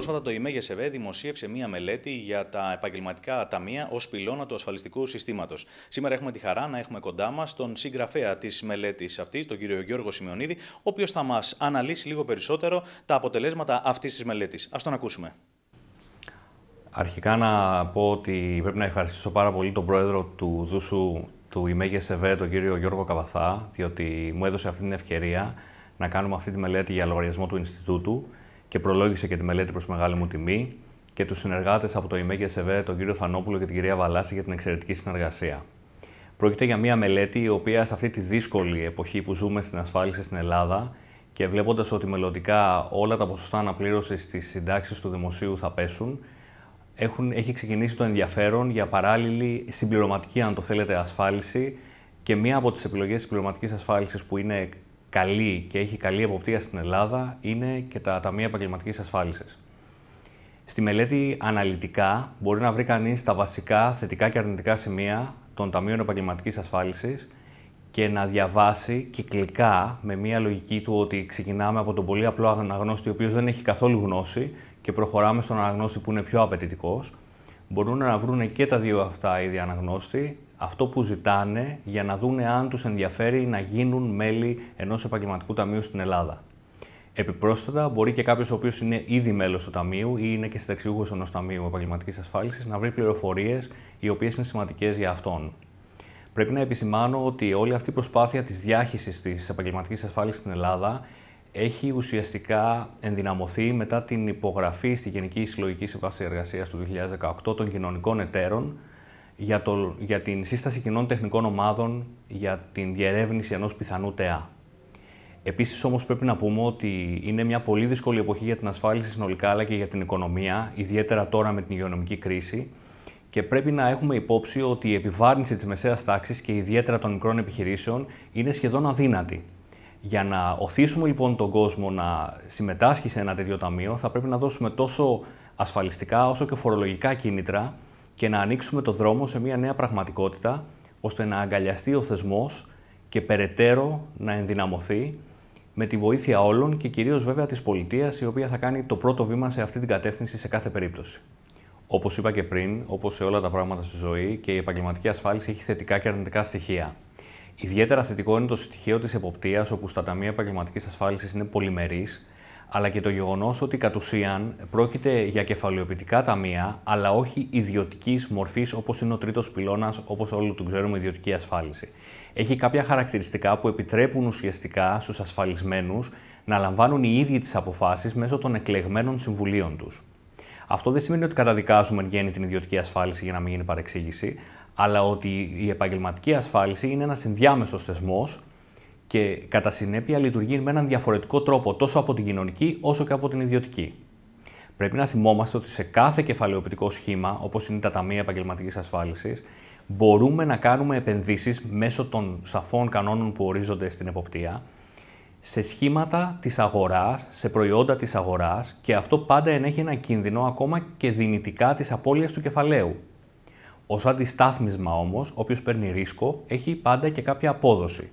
Πρόσφατα το ΙΜΕ ΓΕΣΕΒΕ δημοσίευσε μία μελέτη για τα επαγγελματικά ταμεία ως πυλώνα του ασφαλιστικού συστήματος. Σήμερα έχουμε τη χαρά να έχουμε κοντά μας τον συγγραφέα της μελέτης αυτής, τον κύριο Γιώργο Σημειονίδη, ο οποίος θα μας αναλύσει λίγο περισσότερο τα αποτελέσματα αυτής της μελέτης. Ας τον ακούσουμε. Αρχικά να πω ότι πρέπει να ευχαριστήσω πάρα πολύ τον πρόεδρο του Δούσου του ΓΕΣΕΒΕ, τον κύριο Γιώργο Καβαθά, διότι μου έδωσε αυτή την ευκαιρία να κάνουμε αυτή τη μελέτη για λογαριασμό του Ινστιτούτου και προλόγησε και τη μελέτη προς μεγάλη μου τιμή και τους συνεργάτες από το ΙΜΕ και τον κύριο Θανόπουλο και την κυρία Βαλάση για την εξαιρετική συνεργασία. Πρόκειται για μια μελέτη η οποία σε αυτή τη δύσκολη εποχή που ζούμε στην ασφάλιση στην Ελλάδα και βλέποντας ότι μελλοντικά όλα τα ποσοστά αναπλήρωσης στι συντάξεις του δημοσίου θα πέσουν, έχουν, έχει ξεκινήσει το ενδιαφέρον για παράλληλη συμπληρωματική, αν το θέλετε, ασφάλιση. Και μία από τις επιλογές συμπληρωματικής ασφάλισης που είναι καλή και έχει καλή εποπτεία στην Ελλάδα είναι και τα ταμεία επαγγελματικής ασφάλισης. Στη μελέτη αναλυτικά μπορεί να βρει κανείς τα βασικά θετικά και αρνητικά σημεία των ταμείων επαγγελματικής ασφάλισης και να διαβάσει κυκλικά με μια λογική του ότι ξεκινάμε από τον πολύ απλό αναγνώστη, ο οποίος δεν έχει καθόλου γνώση και προχωράμε στον αναγνώστη που είναι πιο απαιτητικός. Μπορούν να βρουν και τα δύο αυτά ήδη αναγνώστη αυτό που ζητάνε για να δούνε αν τους ενδιαφέρει να γίνουν μέλη ενός επαγγελματικού ταμείου στην Ελλάδα. Επιπρόσθετα, μπορεί και κάποιος ο οποίος είναι ήδη μέλος του Ταμείου ή είναι και συνταξιούχος ενός Ταμείου Επαγγελματικής Ασφάλισης να βρει πληροφορίες οι οποίες είναι σημαντικές για αυτόν. Πρέπει να επισημάνω ότι όλη αυτή η προσπάθεια της διάχυσης της επαγγελματικής ασφάλισης στην Ελλάδα έχει ουσιαστικά ενδυναμωθεί μετά την υπογραφή στη Γενική Συλλογική Συμβάση Εργασίας του 2018 των κοινωνικών εταίρων για, το, για την σύσταση κοινών τεχνικών ομάδων για την διερεύνηση ενός πιθανού ΤΕΑ. Επίσης, όμως, πρέπει να πούμε ότι είναι μια πολύ δύσκολη εποχή για την ασφάλιση συνολικά αλλά και για την οικονομία, ιδιαίτερα τώρα με την υγειονομική κρίση. Και πρέπει να έχουμε υπόψη ότι η επιβάρυνση της μεσαίας τάξης και ιδιαίτερα των μικρών επιχειρήσεων είναι σχεδόν αδύνατη. Για να οθήσουμε λοιπόν τον κόσμο να συμμετάσχει σε ένα τέτοιο ταμείο, θα πρέπει να δώσουμε τόσο ασφαλιστικά όσο και φορολογικά κίνητρα και να ανοίξουμε το δρόμο σε μια νέα πραγματικότητα, ώστε να αγκαλιαστεί ο θεσμός και περαιτέρω να ενδυναμωθεί με τη βοήθεια όλων και κυρίως βέβαια της πολιτείας, η οποία θα κάνει το πρώτο βήμα σε αυτή την κατεύθυνση σε κάθε περίπτωση. Όπως είπα και πριν, όπως σε όλα τα πράγματα στη ζωή και η επαγγελματική ασφάλιση έχει θετικά και αρνητικά στοιχεία. Ιδιαίτερα θετικό είναι το στοιχείο της εποπτείας, όπου στα ταμεία επαγγελματικής ασφάλισης είναι πολυμερείς αλλά και το γεγονός ότι κατ' ουσίαν πρόκειται για κεφαλαιοποιητικά ταμεία, αλλά όχι ιδιωτικής μορφής όπως είναι ο τρίτος πυλώνας, όπως όλοι του ξέρουμε, ιδιωτική ασφάλιση. Έχει κάποια χαρακτηριστικά που επιτρέπουν ουσιαστικά στους ασφαλισμένους να λαμβάνουν οι ίδιοι τις αποφάσεις μέσω των εκλεγμένων συμβουλίων τους. Αυτό δεν σημαίνει ότι καταδικάζουμε εν γέννη την ιδιωτική ασφάλιση για να μην γίνει παρεξήγηση, αλλά ότι η επαγγελματική ασφάλιση είναι ένας ενδιάμεσος θεσμός και κατά συνέπεια λειτουργεί με έναν διαφορετικό τρόπο τόσο από την κοινωνική όσο και από την ιδιωτική. Πρέπει να θυμόμαστε ότι σε κάθε κεφαλαιοποιητικό σχήμα, όπως είναι τα ταμεία επαγγελματικής ασφάλισης, μπορούμε να κάνουμε επενδύσεις μέσω των σαφών κανόνων που ορίζονται στην εποπτεία σε σχήματα της αγοράς, σε προϊόντα της αγοράς και αυτό πάντα ενέχει ένα κίνδυνο ακόμα και δυνητικά της απώλειας του κεφαλαίου. Ως αντιστάθμισμα όμως, όποιο, παίρνει ρίσκο έχει πάντα και κάποια απόδοση.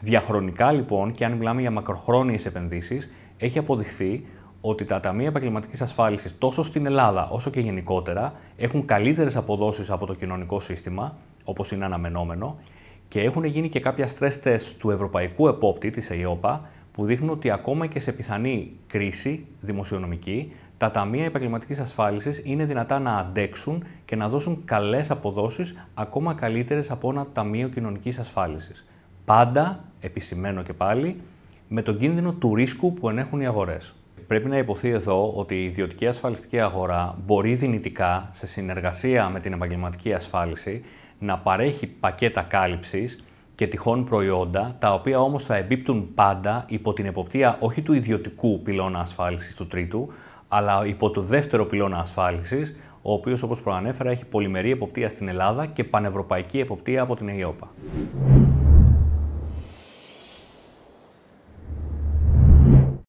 Διαχρονικά λοιπόν, και αν μιλάμε για μακροχρόνιες επενδύσεις, έχει αποδειχθεί ότι τα ταμεία επαγγελματικής ασφάλισης τόσο στην Ελλάδα όσο και γενικότερα έχουν καλύτερες αποδόσεις από το κοινωνικό σύστημα, όπως είναι αναμενόμενο, και έχουν γίνει και κάποια stress τεστ του Ευρωπαϊκού Επόπτη, της ΕΙΟΠΑ, που δείχνουν ότι ακόμα και σε πιθανή κρίση δημοσιονομική, τα ταμεία επαγγελματικής ασφάλισης είναι δυνατά να αντέξουν και να δώσουν καλές αποδόσεις ακόμα καλύτερες από ένα ταμείο κοινωνικής ασφάλισης. Πάντα, επισημένο και πάλι, με τον κίνδυνο του ρίσκου που ενέχουν οι αγορές. Πρέπει να υποθεί εδώ ότι η ιδιωτική ασφαλιστική αγορά μπορεί δυνητικά, σε συνεργασία με την επαγγελματική ασφάλιση, να παρέχει πακέτα κάλυψης και τυχόν προϊόντα, τα οποία όμως θα εμπίπτουν πάντα υπό την εποπτεία όχι του ιδιωτικού πυλώνα ασφάλισης του τρίτου, αλλά υπό το δεύτερο πυλώνα ασφάλισης, ο οποίος, όπως προανέφερα, έχει πολυμερή εποπτεία στην Ελλάδα και πανευρωπαϊκή εποπτεία από την ΕΙΟΠΑ.